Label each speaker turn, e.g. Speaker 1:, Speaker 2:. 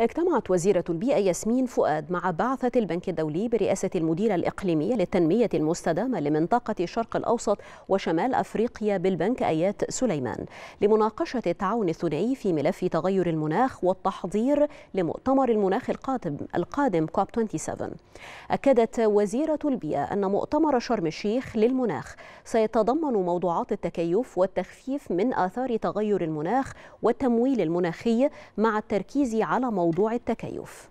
Speaker 1: اجتمعت وزيرة البيئة ياسمين فؤاد مع بعثة البنك الدولي برئاسة المديرة الإقليمية للتنمية المستدامة لمنطقة الشرق الأوسط وشمال أفريقيا بالبنك آيات سليمان لمناقشة التعاون الثنائي في ملف تغير المناخ والتحضير لمؤتمر المناخ القادم القادم كوب 27 أكدت وزيرة البيئة أن مؤتمر شرم الشيخ للمناخ سيتضمن موضوعات التكيف والتخفيف من آثار تغير المناخ والتمويل المناخي مع التركيز على موضوع موضوع التكيف